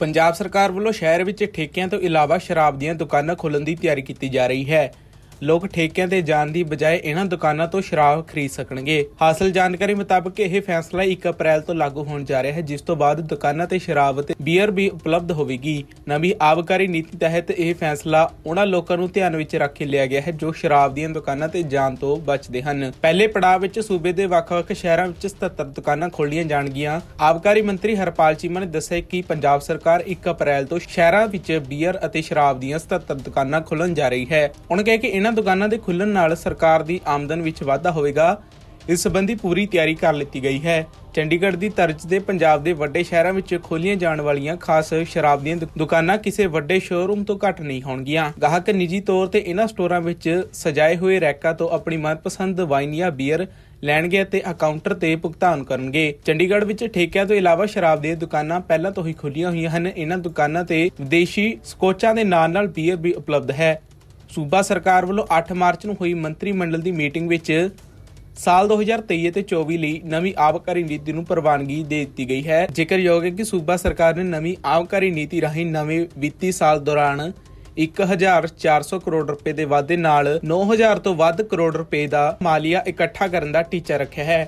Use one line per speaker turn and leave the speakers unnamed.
ਪੰਜਾਬ ਸਰਕਾਰ ਵੱਲੋਂ ਸ਼ਹਿਰ ਵਿੱਚ ਠੇਕਿਆਂ ਤੋਂ ਇਲਾਵਾ ਸ਼ਰਾਬ ਦੀਆਂ ਦੁਕਾਨਾਂ ਖੋਲਣ ਦੀ ਤਿਆਰੀ ਕੀਤੀ ਜਾ ਰਹੀ ਹੈ ਲੋਕ ਠੇਕਿਆਂ ਤੇ ਜਾਣ ਦੀ ਬਜਾਏ ਇਹਨਾਂ ਦੁਕਾਨਾਂ ਤੋਂ ਸ਼ਰਾਬ ਖਰੀਦ ਸਕਣਗੇ ਹਾਸਲ ਜਾਣਕਾਰੀ ਮੁਤਾਬਕ ਇਹ ਫੈਸਲਾ 1 ਅਪ੍ਰੈਲ ਤੋਂ ਲਾਗੂ ਹੋਣ ਜਾ ਰਿਹਾ ਹੈ ਜਿਸ ਤੋਂ ਬਾਅਦ ਦੁਕਾਨਾਂ ਤੇ ਸ਼ਰਾਬ ਅਤੇ ਬੀਅਰ ਵੀ ਉਪਲਬਧ ਹੋਵੇਗੀ ਨਵੀਂ ਆਬਕਾਰੀ ਨੀਤੀ ਤਹਿਤ ਇਹ ਫੈਸਲਾ ਉਹਨਾਂ ਲੋਕਾਂ ਨੂੰ ਧਿਆਨ ਵਿੱਚ ਰੱਖ ਕੇ ਲਿਆ ਗਿਆ ਹੈ ਜੋ ਸ਼ਰਾਬ ਦੀਆਂ ਦੁਕਾਨਾਂ ਤੇ ਜਾਣ ਤੋਂ ਬਚਦੇ ਹਨ ਪਹਿਲੇ ਪੜਾਅ ਵਿੱਚ ਸੂਬੇ ਦੇ ਵੱਖ-ਵੱਖ ਸ਼ਹਿਰਾਂ ਵਿੱਚ 77 ਦੁਕਾਨਾਂ ਖੋਲ੍ਹੀਆਂ ਜਾਣਗੀਆਂ ਆਬਕਾਰੀ ਮੰਤਰੀ ਹਰਪਾਲ ਚੀਮਾ ਨੇ ਦੱਸਿਆ ਕਿ ਪੰਜਾਬ ਸਰਕਾਰ 1 ਅਪ੍ਰੈਲ ਤੋਂ ਸ਼ਹਿਰਾਂ ਵਿੱਚ ਬੀਅਰ ਅਤੇ ਸ਼ਰਾਬ ਦੀਆਂ 77 ਦੁਕਾਨਾਂ ਖੋਲ੍ਹਣ ਜਾ ਰਹੀ ਹੈ ਉਹਨਾਂ ਕਹੇ ਕਿ ਇਹਨਾਂ ਦੁਕਾਨਾਂ ਦੇ ਖੁੱਲਣ ਨਾਲ ਸਰਕਾਰ ਦੀ ਆਮਦਨ ਵਿੱਚ ਵਾਧਾ ਹੋਵੇਗਾ ਇਸ ਸੰਬੰਧੀ ਪੂਰੀ ਤਿਆਰੀ ਕਰ ਲਈ ਗਈ ਹੈ ਚੰਡੀਗੜ੍ਹ ਦੀ ਤਰਜ ਦੇ ਪੰਜਾਬ ਦੇ ਵੱਡੇ ਸ਼ਹਿਰਾਂ ਵਿੱਚ ਖੋਲੀਆਂ ਜਾਣ ਵਾਲੀਆਂ ਖਾਸ ਸ਼ਰਾਬ ਦੀਆਂ ਦੁਕਾਨਾਂ ਕਿਸੇ ਵੱਡੇ ਸ਼ੋਰੂਮ ਤੋਂ ਘੱਟ ਨਹੀਂ ਹੋਣਗੀਆਂ ਗਾਹਕ ਨਿੱਜੀ ਤੌਰ ਤੇ ਇਹਨਾਂ ਸਟੋਰਾਂ ਵਿੱਚ ਸਜਾਏ ਹੋਏ ਰੈਕਾਂ ਤੋਂ ਆਪਣੀ ਮਨਪਸੰਦ ਵਾਈਨ ਜਾਂ ਬੀਅਰ ਲੈਣਗੇ ਅਤੇ ਅਕਾਊਂਟਰ ਤੇ ਭੁਗਤਾਨ ਕਰਨਗੇ ਚੰਡੀਗੜ੍ਹ ਵਿੱਚ ਠੇਕਿਆਂ ਤੋਂ ਇਲਾਵਾ ਸ਼ਰਾਬ ਦੀਆਂ ਦੁਕਾਨਾਂ ਪਹਿਲਾਂ ਤੋਂ ਹੀ ਖੁੱਲੀਆਂ ਹੋਈਆਂ ਹਨ ਇਹਨਾਂ ਦੁਕਾਨਾਂ ਤੇ ਵਿਦੇਸ਼ੀ ਸਕੋਚਾਂ ਦੇ ਨਾਲ ਨਾਲ ਬੀਅਰ ਵੀ ਉਪਲਬਧ ਹੈ ਸੂਬਾ ਸਰਕਾਰ ਵੱਲੋਂ 8 ਮਾਰਚ ਨੂੰ ਹੋਈ ਮੰਤਰੀ ਮੰਡਲ ਦੀ ਮੀਟਿੰਗ ਵਿੱਚ ਸਾਲ 2023 ਅਤੇ 24 ਲਈ ਨਵੀਂ ਆਵਕਾਰੀ ਨੀਤੀ ਨੂੰ ਪ੍ਰਵਾਨਗੀ ਦੇ ਦਿੱਤੀ ਗਈ ਹੈ ਯੋਗ ਹੈ ਕਿ ਸੂਬਾ ਸਰਕਾਰ ਨੇ ਨਵੀਂ ਆਵਕਾਰੀ ਨੀਤੀ ਰਾਹੀਂ ਨਵੇਂ ਵਿੱਤੀ ਸਾਲ ਦੌਰਾਨ 1400 ਕਰੋੜ ਰੁਪਏ ਦੇ ਵਾਧੇ ਨਾਲ 9000 ਤੋਂ ਵੱਧ ਕਰੋੜ ਰੁਪਏ ਦਾ ਮਾਲੀਆ ਇਕੱਠਾ ਕਰਨ ਦਾ ਟੀਚਾ ਰੱਖਿਆ ਹੈ